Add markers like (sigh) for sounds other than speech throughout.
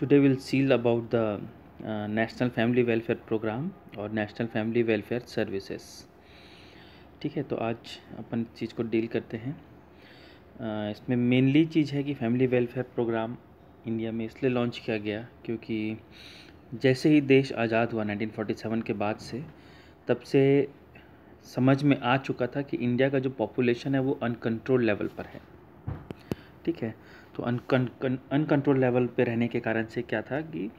today we'll see about the uh, national family welfare program और national family welfare services ठीक है तो आज अपन चीज़ को डील करते हैं uh, इसमें मेनली चीज़ है कि फैमिली वेलफेयर प्रोग्राम इंडिया में इसलिए लॉन्च किया गया क्योंकि जैसे ही देश आज़ाद हुआ 1947 के बाद से तब से समझ में आ चुका था कि इंडिया का जो पॉपुलेशन है वो अनकंट्रोल लेवल पर है ठीक है तो अनकंट्रोल लेवल पे रहने के कारण से क्या था कि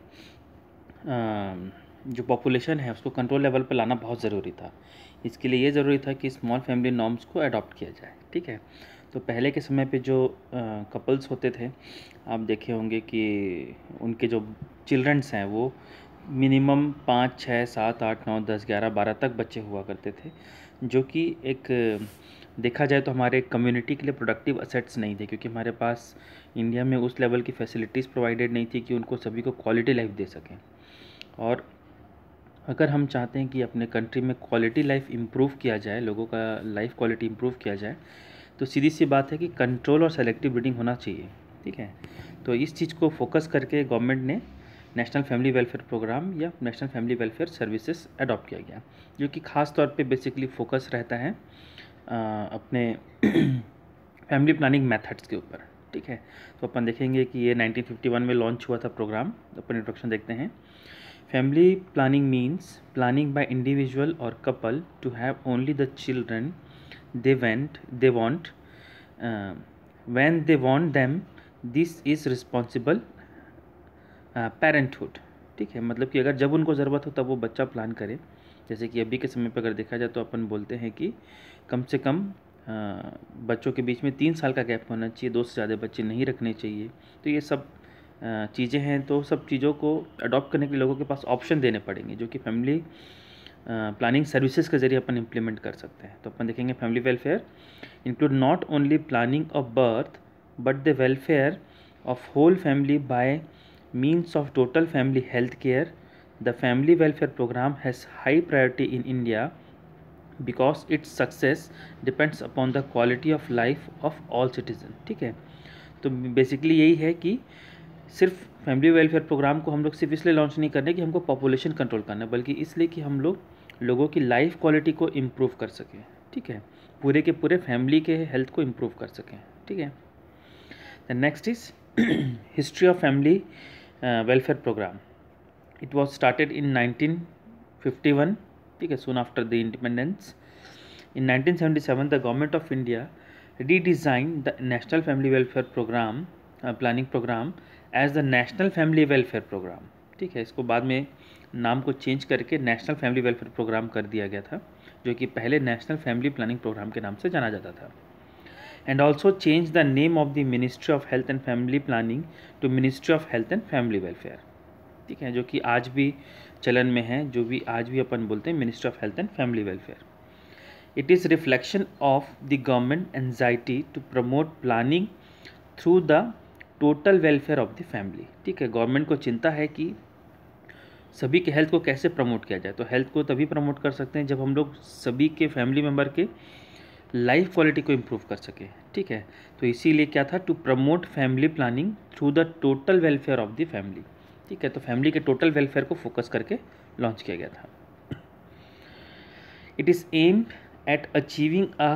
जो पॉपुलेशन है उसको कंट्रोल लेवल पर लाना बहुत ज़रूरी था इसके लिए ये ज़रूरी था कि स्मॉल फैमिली नॉर्म्स को अडॉप्ट किया जाए ठीक है तो पहले के समय पे जो कपल्स होते थे आप देखे होंगे कि उनके जो चिल्ड्रंस हैं वो मिनिमम पाँच छः सात आठ नौ दस ग्यारह बारह तक बच्चे हुआ करते थे जो कि एक देखा जाए तो हमारे कम्युनिटी के लिए प्रोडक्टिव असेट्स नहीं थे क्योंकि हमारे पास इंडिया में उस लेवल की फैसिलिटीज़ प्रोवाइडेड नहीं थी कि उनको सभी को क्वालिटी लाइफ दे सकें और अगर हम चाहते हैं कि अपने कंट्री में क्वालिटी लाइफ इम्प्रूव किया जाए लोगों का लाइफ क्वालिटी इम्प्रूव किया जाए तो सीधी सी बात है कि कंट्रोल और सेलेक्टिव ब्रीडिंग होना चाहिए ठीक है तो इस चीज़ को फोकस करके गवर्नमेंट ने नेशनल फैमिली वेलफेयर प्रोग्राम या national family welfare services adopt किया गया जो कि ख़ास तौर पे बेसिकली फोकस रहता है अपने फैमिली प्लानिंग मेथड्स के ऊपर ठीक है तो अपन देखेंगे कि ये 1951 में लॉन्च हुआ था प्रोग्राम अपन इंट्रोडक्शन देखते हैं family planning means planning by individual और couple to have only the children they went they want when they want them this is responsible parenthood ठीक है मतलब कि अगर जब उनको ज़रूरत हो तब वो बच्चा प्लान करे जैसे कि अभी के समय पर अगर देखा जाए तो अपन बोलते हैं कि कम से कम बच्चों के बीच में तीन साल का गैप होना चाहिए दो से ज़्यादा बच्चे नहीं रखने चाहिए तो ये सब चीज़ें हैं तो सब चीज़ों को अडॉप्ट करने के लोगों के पास ऑप्शन देने पड़ेंगे जो कि फैमिली प्लानिंग सर्विसेज के जरिए अपन इम्प्लीमेंट कर सकते हैं तो अपन देखेंगे family welfare include not only planning of birth but the welfare of whole family by means of total family health care the family welfare programme has high priority in India because its success depends upon the quality of life of all citizen ठीक है तो basically यही है कि सिर्फ family welfare programme को हम लोग सिर्फ इसलिए लॉन्च नहीं करने कि हमको पॉपुलेशन कंट्रोल करना है बल्कि इसलिए कि हम लोग लोगों की लाइफ क्वालिटी को इम्प्रूव कर सकें ठीक है पूरे के पूरे फैमिली के हेल्थ को इम्प्रूव कर सकें ठीक है the next is history of family welfare programme it was started in nineteen fifty one ठीक है soon after the independence in nineteen seventy seven the government of India redesign the national family welfare programme planning programme as the national family welfare programme ठीक है इसको बाद में नाम को change करके नेशनल फैमिली वेलफेयर प्रोग्राम कर दिया गया था जो कि पहले नेशनल फैमिली प्लानिंग प्रोग्राम के नाम से जाना जाता था and also change the name of the ministry of health and family planning to ministry of health and family welfare ठीक है जो कि आज भी चलन में है जो भी आज भी अपन बोलते हैं ministry of health and family welfare it is reflection of the government anxiety to promote planning through the total welfare of the family ठीक है गवर्नमेंट को चिंता है कि सभी के हेल्थ को कैसे प्रमोट किया जाए तो हेल्थ को तभी प्रमोट कर सकते हैं जब हम लोग सभी के फैमिली मेम्बर के लाइफ क्वालिटी को इम्प्रूव कर सके ठीक है तो इसीलिए क्या था to promote family planning through the total welfare of the family ठीक है तो फैमिली के टोटल वेलफेयर को फोकस करके लॉन्च किया गया था it is aim at achieving a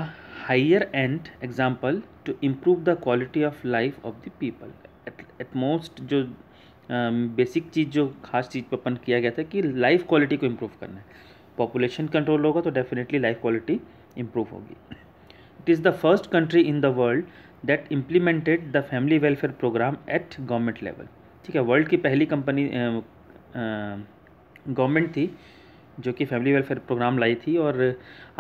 higher and example to improve the quality of life of the people at most जो बेसिक um, चीज़ जो खास चीज़ पर अपन किया गया था कि लाइफ क्वालिटी को इम्प्रूव करना है पॉपुलेशन कंट्रोल होगा तो डेफिनेटली लाइफ क्वालिटी इम्प्रूव होगी it is the first country in the world that implemented the family welfare programme at government level ठीक है वर्ल्ड की पहली कंपनी गवर्नमेंट थी जो कि फैमिली वेलफेयर प्रोग्राम लाई थी और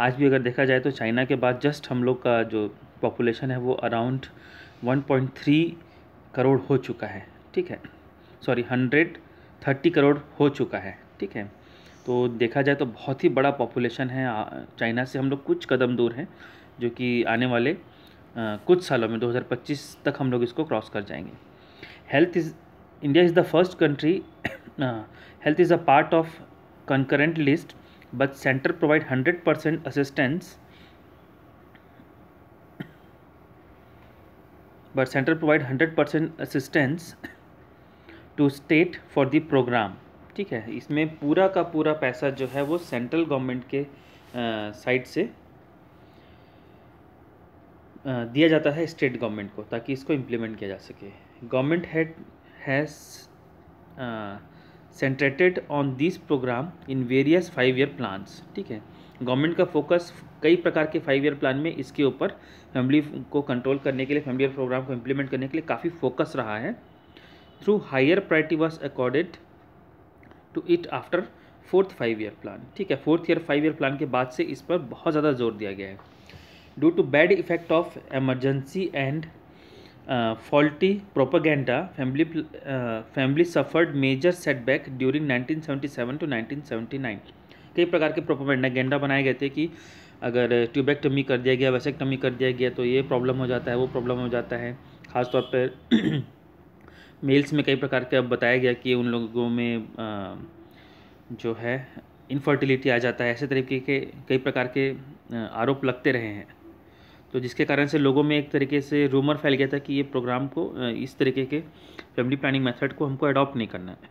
आज भी अगर देखा जाए तो चाइना के बाद जस्ट हम लोग का जो पॉपुलेशन है वो अराउंड 1.3 करोड़ हो चुका है ठीक है सॉरी 130 करोड़ हो चुका है ठीक है तो देखा जाए तो बहुत ही बड़ा पॉपुलेशन है चाइना से हम लोग कुछ कदम दूर हैं जो कि आने वाले कुछ सालों में 2025 तक हम लोग इसको क्रॉस कर जाएंगे health is India is the first country health is a part of concurrent list but centre provide hundred percent assistance but centre provide hundred percent assistance to state for the programme ठीक है इसमें पूरा का पूरा पैसा जो है वो सेंट्रल गवर्नमेंट के साइड uh, से uh, दिया जाता है स्टेट गवर्नमेंट को ताकि इसको इम्प्लीमेंट किया जा सके government had has concentrated on this programme in various five year plans ठीक है गवर्नमेंट का फोकस कई प्रकार के फाइव ईयर प्लान में इसके ऊपर फैमिली को कंट्रोल करने के लिए फैमिली प्रोग्राम को इम्प्लीमेंट करने के लिए काफ़ी फोकस रहा है through higher priority was accorded to it after fourth five year plan ठीक है fourth year five year plan के बाद से इस पर बहुत ज़्यादा जोर दिया गया है due to bad effect of emergency and faulty propaganda, family, family suffered major setback during 1977 to 1979. कई प्रकार के प्रोपोगेंडा गेंडा बनाए गए थे कि अगर टमी कर दिया गया टमी कर दिया गया तो ये प्रॉब्लम हो जाता है वो प्रॉब्लम हो जाता है ख़ासतौर पर (clears throat) मेल्स में कई प्रकार के अब बताया गया कि उन लोगों में जो है इनफर्टिलिटी आ जाता है ऐसे तरीके के कई प्रकार के आरोप लगते रहे हैं तो जिसके कारण से लोगों में एक तरीके से रूमर फैल गया था कि ये प्रोग्राम को इस तरीके के फैमिली प्लानिंग मेथड को हमको अडॉप्ट नहीं करना है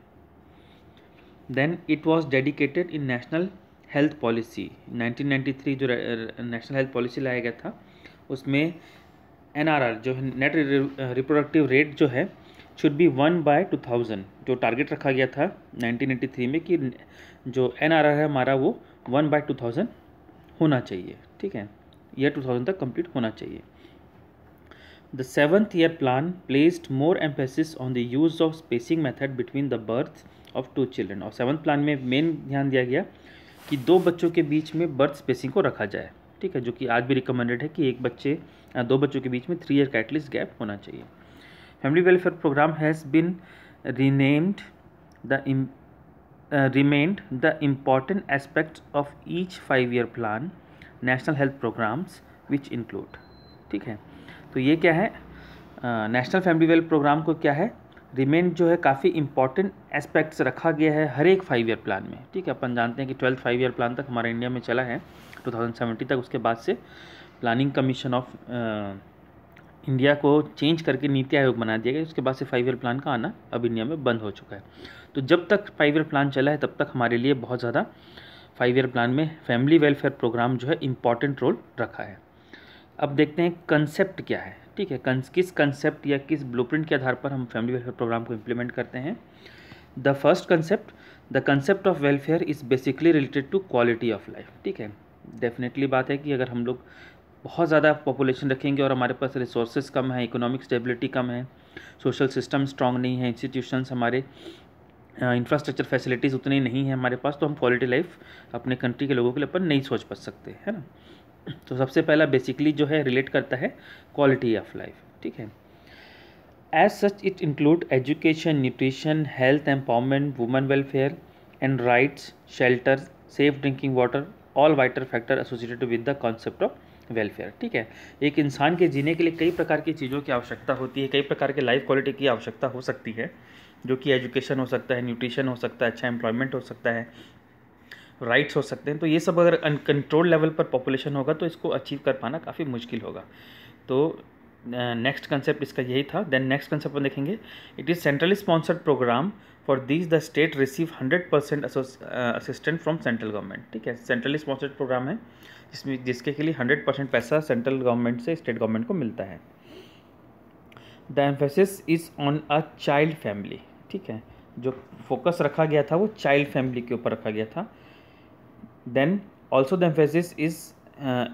then it was dedicated in national health policy 1993 जो नेशनल हेल्थ पॉलिसी लाया गया था उसमें एन जो है नेट रिप्रोडक्टिव रेट जो है should be one by two thousand जो टारगेट रखा गया था 1993 में कि जो एन है हमारा वो वन बाय टू थाउजेंड होना चाहिए ठीक है ईयर 2000 तक कंप्लीट होना चाहिए the seventh year plan placed more emphasis on the use of spacing method between the birth of two children और सेवन्थ प्लान में मेन ध्यान दिया गया कि दो बच्चों के बीच में बर्थ स्पेसिंग को रखा जाए ठीक है जो कि आज भी रिकमेंडेड है कि एक बच्चे दो बच्चों के बीच में थ्री ईयर का एटलीस्ट गैप होना चाहिए family welfare programme has been renamed the remained the important aspect of each five year plan national health programmes which include ठीक है तो ये क्या है नेशनल फैमिली वेल्थ प्रोग्राम को क्या है रिमेन जो है काफ़ी इंपॉर्टेंट एस्पेक्ट्स रखा गया है हर एक फाइव ईयर प्लान में ठीक है अपन जानते हैं कि ट्वेल्थ फाइव ईयर प्लान तक हमारे इंडिया में चला है 2070 तक उसके बाद से प्लानिंग कमीशन ऑफ इंडिया को चेंज करके नीति आयोग बना दिया गया उसके बाद से फाइव ईयर प्लान का आना अब इंडिया में बंद हो चुका है तो जब तक फाइव ईयर प्लान चला है तब तक हमारे लिए बहुत ज़्यादा फाइव ईयर प्लान में फैमिली वेलफेयर प्रोग्राम जो है इम्पॉर्टेंट रोल रखा है अब देखते हैं कंसेप्ट क्या है ठीक है किस कंसेप्ट या किस ब्लूप्रिंट के आधार पर हम फैमिली वेलफेयर प्रोग्राम को इम्प्लीमेंट करते हैं the first concept the concept of welfare is basically related to quality of life ठीक है डेफिनेटली बात है कि अगर हम लोग बहुत ज़्यादा पॉपुलेशन रखेंगे और हमारे पास रिसोर्सेज कम है इकोनॉमिक स्टेबिलिटी कम है सोशल सिस्टम स्ट्रांग नहीं है इंस्टीट्यूशंस हमारे इंफ्रास्ट्रक्चर फैसिलिटीज़ उतनी नहीं है हमारे पास तो हम क्वालिटी लाइफ अपने कंट्री के लोगों के लिए अपन नहीं सोच पा सकते है ना तो सबसे पहला बेसिकली जो है रिलेट करता है क्वालिटी ऑफ लाइफ ठीक है as such it include education nutrition health empowerment women welfare and rights shelter safe drinking water all vital factor associated with the concept of welfare ठीक है एक इंसान के जीने के लिए कई प्रकार की चीज़ों की आवश्यकता होती है कई प्रकार के लाइफ क्वालिटी की आवश्यकता हो सकती है जो कि एजुकेशन हो सकता है न्यूट्रिशन हो सकता है अच्छा एम्प्लॉयमेंट हो सकता है राइट्स हो सकते हैं तो ये सब अगर अनकंट्रोल लेवल पर पॉपुलेशन होगा तो इसको अचीव कर पाना काफ़ी मुश्किल होगा तो नेक्स्ट uh, कंसेप्ट इसका यही था देन नेक्स्ट कंसेप्ट हम देखेंगे it is centrally sponsored programme for this the state receive hundred percent assistant from central government ठीक है सेंट्रली स्पॉन्सर्ड प्रोग्राम है जिसमें जिसके के लिए हंड्रेड परसेंट पैसा सेंट्रल गवर्नमेंट से स्टेट गवर्नमेंट को मिलता है the emphasis is on a child family ठीक है जो फोकस रखा गया था वो चाइल्ड फैमिली के ऊपर रखा गया था then also the emphasis is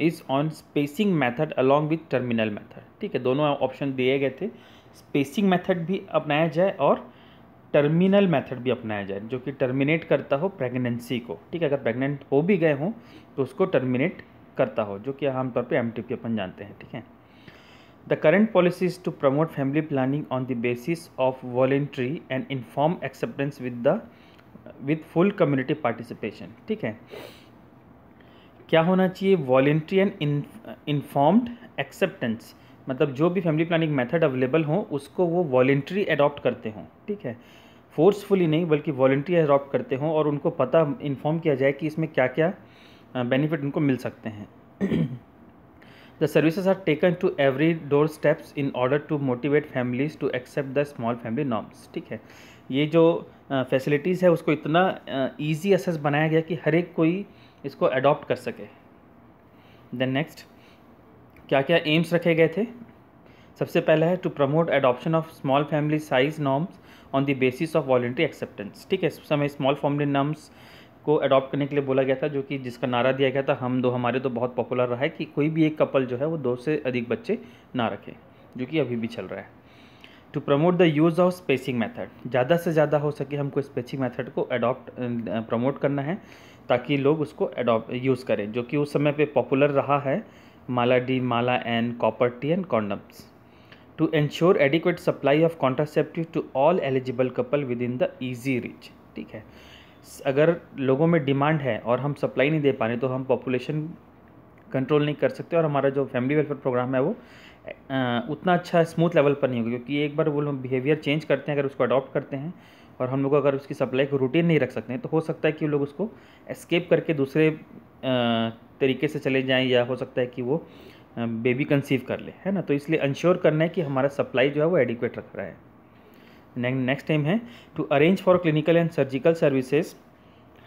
is on spacing method along with terminal method ठीक है दोनों ऑप्शन दिए गए थे स्पेसिंग मैथड भी अपनाया जाए और टर्मिनल मेथड भी अपनाया जाए जो कि टर्मिनेट करता हो प्रेगनेंसी को ठीक है अगर प्रेग्नेंट हो भी गए हों तो उसको टर्मिनेट करता हो जो कि आमतौर पर एम अपन जानते हैं ठीक है the current policy is to promote family planning on the basis of voluntary and informed acceptance with the with full community participation ठीक है क्या होना चाहिए वॉल्ट्री एंड इन्फॉर्म्ड एक्सेप्टेंस मतलब जो भी फैमिली प्लानिंग मैथड अवेलेबल हो उसको वो वॉलेंट्री अडॉप्ट करते हों ठीक है फोर्सफुली नहीं बल्कि वॉल्ट्री एडॉप्ट करते हों और उनको पता इन्फॉर्म किया जाए कि इसमें क्या क्या बेनिफिट उनको मिल सकते हैं The services are taken to every door steps in order to motivate families to accept the small family norms ठीक है ये जो फैसिलिटीज़ है उसको इतना ईजी एसेस बनाया गया कि हर एक कोई इसको अडॉप्ट कर सके देन नेक्स्ट क्या क्या एम्स रखे गए थे सबसे पहला है to promote adoption of small family size norms on the basis of voluntary acceptance ठीक है समय स्मॉल फैमिली नॉर्म्स को अडॉप्ट करने के लिए बोला गया था जो कि जिसका नारा दिया गया था हम दो हमारे तो बहुत पॉपुलर रहा है कि कोई भी एक कपल जो है वो दो से अधिक बच्चे ना रखें जो कि अभी भी चल रहा है to promote the use of spacing method ज़्यादा से ज़्यादा हो सके हमको स्पेसिंग मैथड को अडॉप्ट प्रमोट करना है ताकि लोग उसको अडॉप्ट यूज़ करें जो कि उस समय पर पॉपुलर रहा है Mala D Mala N copper T and condoms to ensure adequate supply of contraceptive to all eligible couple within the easy reach ठीक है अगर लोगों में डिमांड है और हम सप्लाई नहीं दे पा रहे तो हम पॉपुलेशन कंट्रोल नहीं कर सकते और हमारा जो फैमिली वेलफेयर प्रोग्राम है वो उतना अच्छा स्मूथ लेवल पर नहीं होगा क्योंकि एक बार वो लोग बिहेवियर चेंज करते हैं अगर उसको अडॉप्ट करते हैं और हम लोग अगर उसकी सप्लाई को रूटीन नहीं रख सकते हैं तो हो सकता है कि वो लोग उसको एस्केप करके दूसरे तरीके से चले जाएं या हो सकता है कि वो बेबी कंसीव कर ले है ना तो इसलिए इंश्योर करना है कि हमारा सप्लाई जो है वो एडिक्वेट रख रहा है नेक्स्ट टाइम है to arrange for clinical and surgical services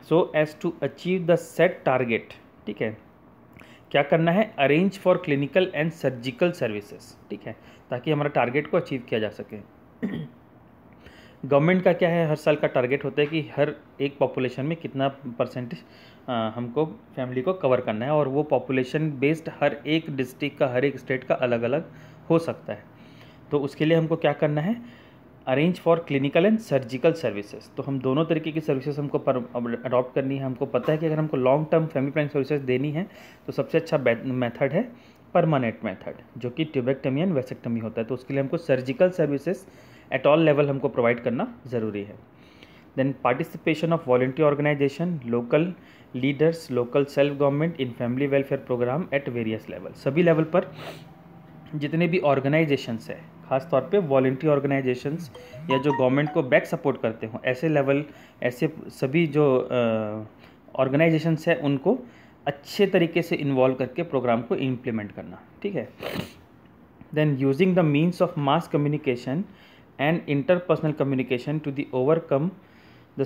so as to achieve the set target ठीक है क्या करना है arrange for clinical and surgical services ठीक है ताकि हमारा टारगेट को अचीव किया जा सके गवर्नमेंट का क्या है हर साल का टारगेट होता है कि हर एक पॉपुलेशन में कितना परसेंट हमको फैमिली को कवर करना है और वो पॉपुलेशन बेस्ड हर एक डिस्ट्रिक्ट का हर एक स्टेट का अलग अलग हो सकता है तो उसके लिए हमको क्या करना है arrange for clinical and surgical services तो हम दोनों तरीके की सर्विसेज हमको अडॉप्ट करनी है हमको पता है कि अगर हमको long term family planning services देनी है तो सबसे अच्छा मेथड है परमानेंट मेथड जो कि ट्यूबेक्टमी एंड वेसेक्टमी होता है तो उसके लिए हमको surgical services at all level हमको प्रोवाइड करना ज़रूरी है then participation of volunteer organisation local leaders local self government in family welfare programme at various level सभी लेवल पर जितने भी ऑर्गेनाइजेशंस है खासतौर पे वॉल्टी ऑर्गेनाइजेशंस या जो गवर्नमेंट को बैक सपोर्ट करते हों ऐसे लेवल ऐसे सभी जो ऑर्गेनाइजेशंस हैं उनको अच्छे तरीके से इन्वॉल्व करके प्रोग्राम को इम्प्लीमेंट करना ठीक है then using the means of mass communication and interpersonal communication to the overcome the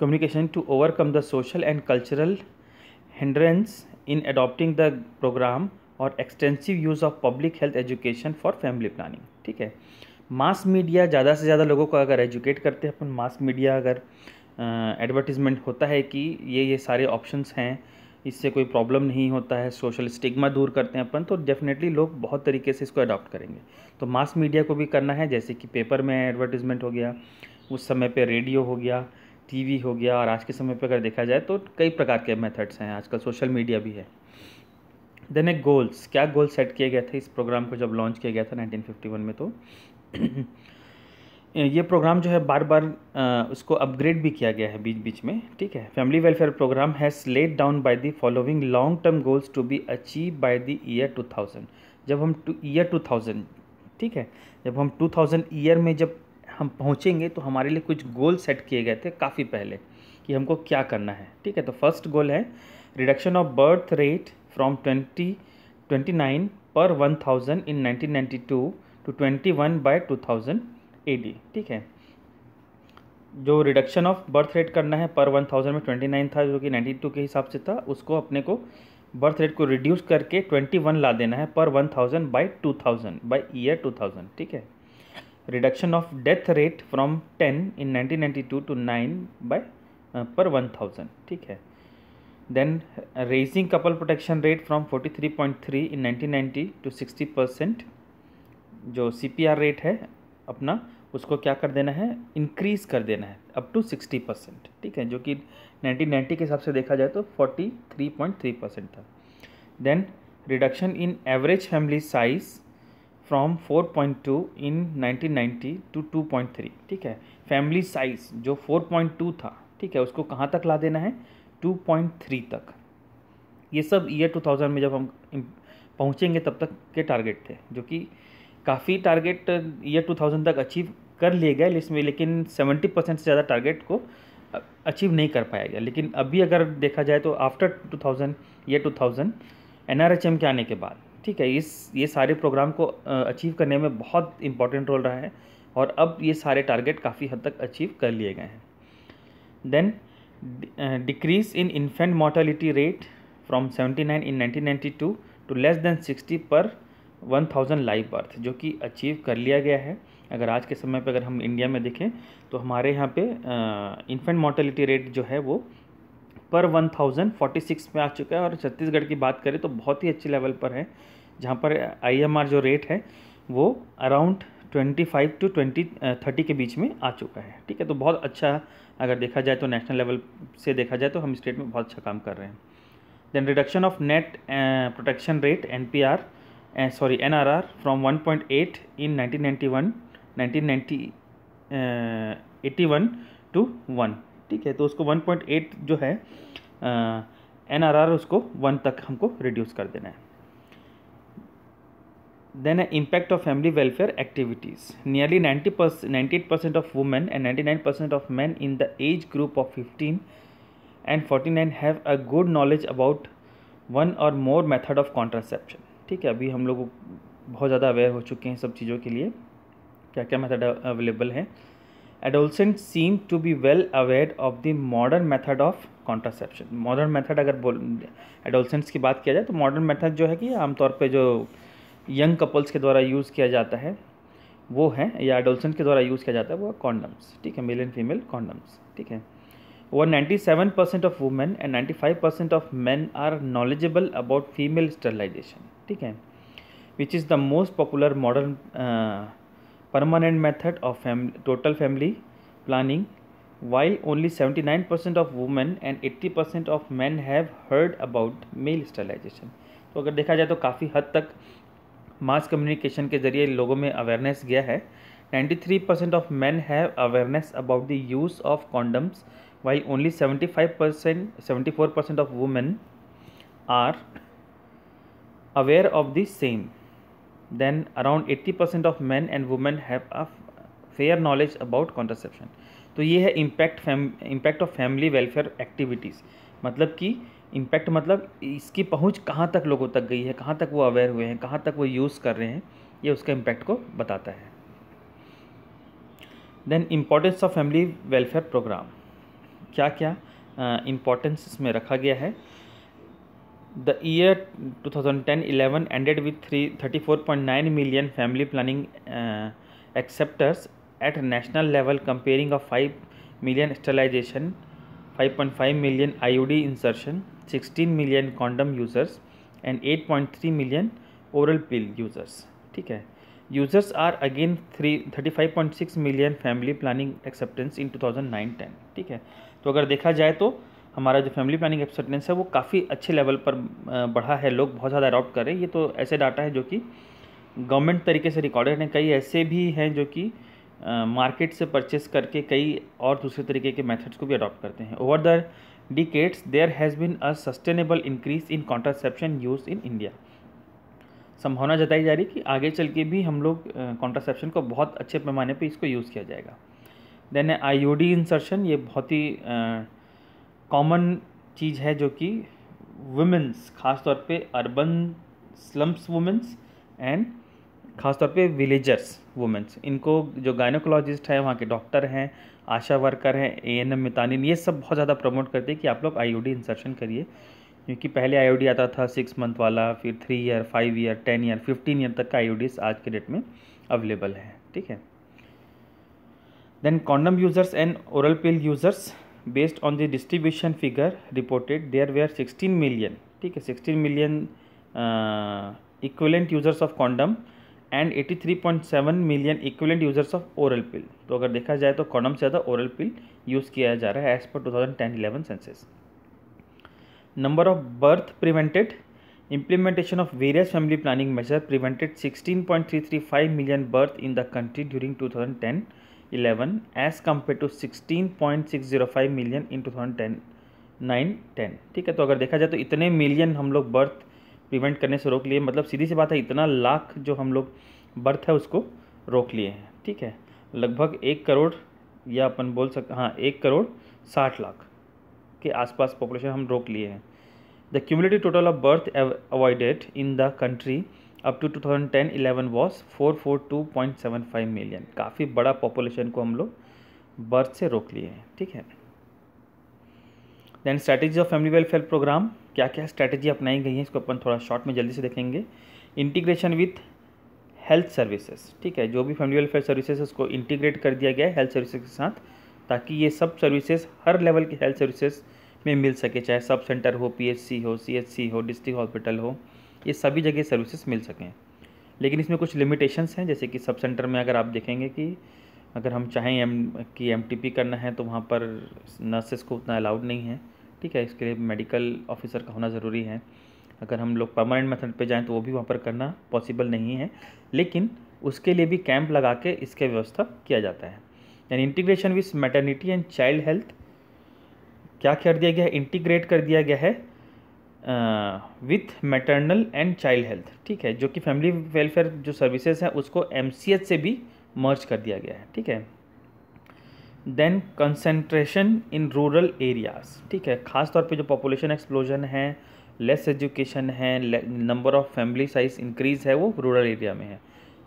communication to overcome the social and cultural hindrance in adopting the programme और extensive use of public health education for family planning ठीक है mass media ज़्यादा से ज़्यादा लोगों को अगर educate करते हैं अपन मास मीडिया अगर एडवर्टीज़मेंट होता है कि ये ये सारे ऑप्शंस हैं इससे कोई प्रॉब्लम नहीं होता है सोशल स्टिग्मा दूर करते हैं अपन तो डेफिनेटली लोग बहुत तरीके से इसको अडॉप्ट करेंगे तो मास मीडिया को भी करना है जैसे कि पेपर में एडवर्टीज़मेंट हो गया उस समय पे रेडियो हो गया टीवी हो गया और आज के समय पर अगर देखा जाए तो कई प्रकार के मेथड्स हैं आजकल सोशल मीडिया भी है देन एक गोल्स क्या गोल सेट किए गए थे इस प्रोग्राम को जब लॉन्च किया गया था 1951 में तो (clears throat) ये प्रोग्राम जो है बार बार उसको अपग्रेड भी किया गया है बीच बीच में ठीक है family welfare programme has laid down by the following long term goals to be achieve by the year 2000 जब हम टू ईयर 2000 ठीक है जब हम 2000 ईयर में जब हम पहुँचेंगे तो हमारे लिए कुछ गोल सेट किए गए थे काफ़ी पहले कि हमको क्या करना है ठीक है तो फर्स्ट गोल है reduction of birth rate from twenty nine per 1000 in 1992 to 21 to 2000 AD ठीक है जो रिडक्शन ऑफ बर्थ रेट करना है पर 1000 में 29 था जो कि 92 के हिसाब से था उसको अपने को बर्थ रेट को रिड्यूस करके 21 ला देना है पर 1000 टू थाउजेंड बाई ईयर 2000 ठीक है reduction of death rate from 10 in 1992 to 9 by per 1000 ठीक है then raising couple protection rate from 43.3 in 1990 to 60 percent जो सी पी आर रेट है अपना उसको क्या कर देना है इंक्रीज़ कर देना है अप टू सिक्सटी परसेंट ठीक है जो कि नाइन्टी के हिसाब से देखा जाए तो forty three point three percent था then reduction in average family size from two in ninety two two point three ठीक है फैमिली साइज़ जो फोर पॉइंट टू था ठीक है उसको कहाँ तक ला देना है 2.3 तक ये सब ईयर 2000 में जब हम पहुँचेंगे तब तक के टारगेट थे जो कि काफ़ी टारगेट ईयर 2000 तक अचीव कर लिए गए इसमें लेकिन 70 परसेंट से ज़्यादा टारगेट को अचीव नहीं कर पाया गया लेकिन अभी अगर देखा जाए तो आफ्टर 2000 ईयर 2000 एनआरएचएम के आने के बाद ठीक है इस ये सारे प्रोग्राम को अचीव करने में बहुत इंपॉर्टेंट रोल रहा है और अब ये सारे टारगेट काफ़ी हद तक अचीव कर लिए गए हैं then Uh, decrease in infant mortality rate from 79 in 1992 to less than sixty per one thousand live birth जो कि अचीव कर लिया गया है अगर आज के समय पर अगर हम इंडिया में देखें तो हमारे यहाँ पे इन्फेंट मॉर्टेलिटी रेट जो है वो पर वन थाउजेंड फोर्टी सिक्स में आ चुका है और छत्तीसगढ़ की बात करें तो बहुत ही अच्छे लेवल पर है जहाँ पर आईएमआर uh, जो रेट है वो around twenty five to twenty thirty के बीच में आ चुका है ठीक है तो बहुत अच्छा अगर देखा जाए तो नेशनल लेवल से देखा जाए तो हम स्टेट में बहुत अच्छा काम कर रहे हैं then reduction of net protection rate N P R sorry N R R from one point eight in nineteen ninety one nineteen ninety eighty one to one ठीक है तो उसको वन पॉइंट एट जो है एन आर आर उसको one तक हमको reduce कर देना है then an impact of family welfare activities nearly 90 percent 98 percent of women and 99 percent of men in the age group of 15 and 49 have a good knowledge about one or more method of contraception ठीक है अभी हम लोग बहुत ज़्यादा aware हो चुके हैं सब चीज़ों के लिए क्या क्या मेथड अवेलेबल हैं adolescent seem to be well aware of the modern method of contraception modern method अगर बोल एडोलसेंट्स की बात किया जाए तो मॉडर्न मेथड जो है कि आमतौर पे जो यंग कपल्स के द्वारा यूज़ किया जाता है वो है या एडोल्सेंट के द्वारा यूज़ किया जाता है वो कॉन्डम्स ठीक है मेल एंड फीमेल कॉन्डम्स ठीक है वो ninety seven percent of women and ninety five percent of man are knowledgeable about female sterilisation ठीक है which is the most popular modern permanent method of total family planning why only seventy nine percent of women and eighty percent of man have heard about male sterilisation तो अगर देखा जाए तो काफ़ी हद तक मास कम्युनिकेशन के ज़रिए लोगों में अवेयरनेस गया है 93 percent of man have awareness about the use of condoms why only 75 percent seventy four percent of women are aware of the same then around 80% of man and women have a fair knowledge about contraception तो ये है impact impact of family welfare activities मतलब कि impact मतलब इसकी पहुंच कहाँ तक लोगों तक गई है कहाँ तक वो अवेयर हुए हैं कहाँ तक वो यूज़ कर रहे हैं ये उसका इम्पैक्ट को बताता है then importance of family welfare programme क्या क्या इम्पोर्टेंस इसमें रखा गया है the year 2010-11 ended with three thirty four point nine million family planning acceptors at national level comparing of five million sterilisation 5.5 million IUD insertion sixteen million condom users and eight point three million oral pill users ठीक है users are again three thirty five point six million family planning acceptance in two thousand nine ten ठीक है तो अगर देखा जाए तो हमारा जो फैमिली प्लानिंग एक्सेप्टेंस है वो काफ़ी अच्छे लेवल पर बढ़ा है लोग बहुत ज़्यादा अडॉप्ट कर रहे हैं ये तो ऐसे डाटा है जो कि गवर्नमेंट तरीके से रिकॉर्डेड हैं कई ऐसे भी हैं जो कि मार्केट से परचेस करके कई और दूसरे तरीके के मेथड्स को भी अडॉप्ट करते हैं over the decades, there has been a sustainable increase in contraception use in India. संभावना जताई जा रही कि आगे चल के भी हम लोग कॉन्ट्रासेप्शन को बहुत अच्छे पैमाने पे इसको यूज़ किया जाएगा देन यू आईओडी इंसर्शन ये बहुत ही कॉमन चीज़ है जो कि वुमेंस खासतौर पर पे अर्बन स्लम्स वुमेंस एंड खासतौर पे विलेजर्स वुमेंस इनको जो गायनोकोलॉजिस्ट हैं वहाँ के डॉक्टर हैं आशा वर्कर हैं ए एन एम मितानिन ये सब बहुत ज़्यादा प्रमोट करते हैं कि आप लोग आई इंसर्शन करिए क्योंकि पहले आई आता था सिक्स मंथ वाला फिर three year five year ten year fifteen year तक का आई आज के डेट में अवेलेबल है ठीक है then condom users and oral pill users based on the distribution figure reported there were sixteen million ठीक है sixteen million equivalent users of condom and eighty three point seven million equivalent users of oral pill तो अगर देखा जाए तो कॉडम से ज़्यादा oral पिल use किया जा रहा है as per two thousand ten eleven census number of birth prevented implementation of various family planning measure prevented sixteen point three three five million birth in the country during two thousand eleven as compare to sixteen point six zero five million in two thousand ten ten nine ठीक है तो अगर देखा जाए तो इतने million हम लोग बर्थ प्रिवेंट करने से रोक लिए मतलब सीधी सी बात है इतना लाख जो हम लोग बर्थ है उसको रोक लिए हैं ठीक है लगभग एक करोड़ या अपन बोल सकते हाँ एक करोड़ साठ लाख के आसपास पॉपुलेशन हम रोक लिए हैं the cumulative total of birth avoided in the country up to 2010 point seven five million काफ़ी बड़ा पॉपुलेशन को हम लोग बर्थ से रोक लिए हैं ठीक है then strategy of family welfare programme क्या क्या स्ट्रैटेजी अपनाई गई है इसको अपन थोड़ा शॉर्ट में जल्दी से देखेंगे इंटीग्रेशन विथ हेल्थ सर्विसेज ठीक है जो भी फैमिली वेलफेयर सर्विसेज उसको इंटीग्रेट कर दिया गया है हेल्थ सर्विसेज के साथ ताकि ये सब सर्विसेज हर लेवल की हेल्थ सर्विसेज में मिल सके चाहे सब सेंटर हो पीएचसी हो सीएचसी हो डिस्ट्रिक्ट हॉस्पिटल हो ये सभी जगह सर्विसेज मिल सकें लेकिन इसमें कुछ लिमिटेशंस हैं जैसे कि सब सेंटर में अगर आप देखेंगे कि अगर हम चाहें एम कि एम करना है तो वहाँ पर नर्सेस को उतना अलाउड नहीं है ठीक है इसके लिए मेडिकल ऑफिसर का होना ज़रूरी है अगर हम लोग परमानेंट मेथड पे जाएं तो वो भी वहाँ पर करना पॉसिबल नहीं है लेकिन उसके लिए भी कैंप लगा के इसके व्यवस्था किया जाता है यानी integration with maternity and child health क्या कर दिया गया है इंटीग्रेट कर दिया गया है with maternal and child health ठीक है जो कि फैमिली वेलफेयर जो सर्विसेज हैं उसको एम से भी मर्ज कर दिया गया है ठीक है then concentration in rural areas ठीक है खास तौर पे जो पॉपुलेशन एक्सप्लोजन है लेस एजुकेशन है number of family size increase है वो रूरल एरिया में है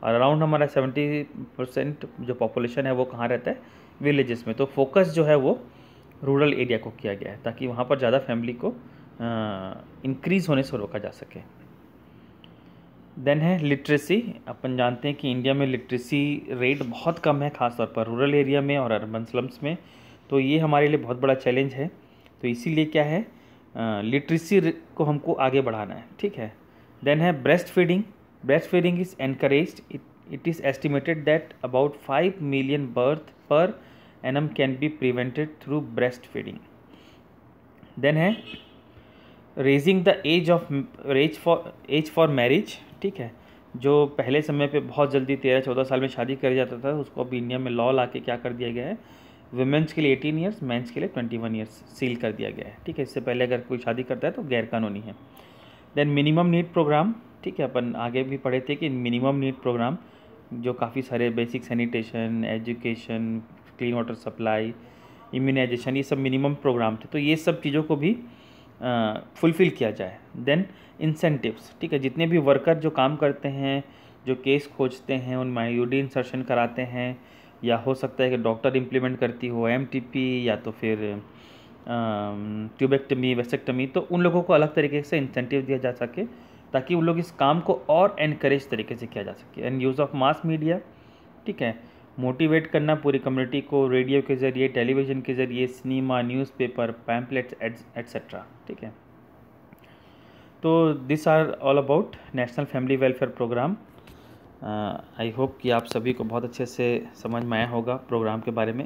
और अराउंड हमारा सेवेंटी परसेंट जो पॉपुलेशन है वो कहाँ रहता है विलेजेस में तो फोकस जो है वो रूरल एरिया को किया गया है ताकि वहाँ पर ज़्यादा फैमिली को इंक्रीज़ होने से रोका जा सके देन है लिटरेसी अपन जानते हैं कि इंडिया में लिटरेसी रेट बहुत कम है खासतौर पर रूरल एरिया में और अर्बन स्लम्स में तो ये हमारे लिए बहुत बड़ा चैलेंज है तो इसीलिए क्या है लिटरेसी को हमको आगे बढ़ाना है ठीक है देन है breast feeding breast feeding is encourage it it is estimated that about five million birth per annum can be prevented through breast feeding then है raising the age of age for age for marriage ठीक है जो पहले समय पे बहुत जल्दी तेरह चौदह साल में शादी कर जाता था उसको अब इंडिया में लॉ ला के क्या कर दिया गया है वुमेंस के लिए एटीन ईयर्स मैंस के लिए ट्वेंटी वन ईयर्स सील कर दिया गया है ठीक है इससे पहले अगर कोई शादी करता है तो गैरकानूनी है देन मिनिमम नीड प्रोग्राम ठीक है अपन आगे भी पढ़े थे कि मिनिमम नीड प्रोग्राम जो काफ़ी सारे basic sanitation education clean water supply immunisation ये सब मिनिमम प्रोग्राम थे तो ये सब चीज़ों को भी फुलफ़िल किया जाए देन इंसेंटिव्स ठीक है जितने भी वर्कर जो काम करते हैं जो केस खोजते हैं उन आई इंसर्शन कराते हैं या हो सकता है कि डॉक्टर इम्प्लीमेंट करती हो एम या तो फिर ट्यूबेक्टमी वेसेक्टमी तो उन लोगों को अलग तरीके से इंसेंटिव दिया जा सके ताकि उन लोग इस काम को और एनकरेज तरीके से किया जा सके and use of mass media ठीक है मोटिवेट करना पूरी कम्युनिटी को रेडियो के ज़रिए टेलीविज़न के ज़रिए सिनेमा न्यूज़पेपर पैम्पलेट्स एट्सेट्रा ठीक है तो this are all about national family welfare programme I hope कि आप सभी को बहुत अच्छे से समझ में आया होगा प्रोग्राम के बारे में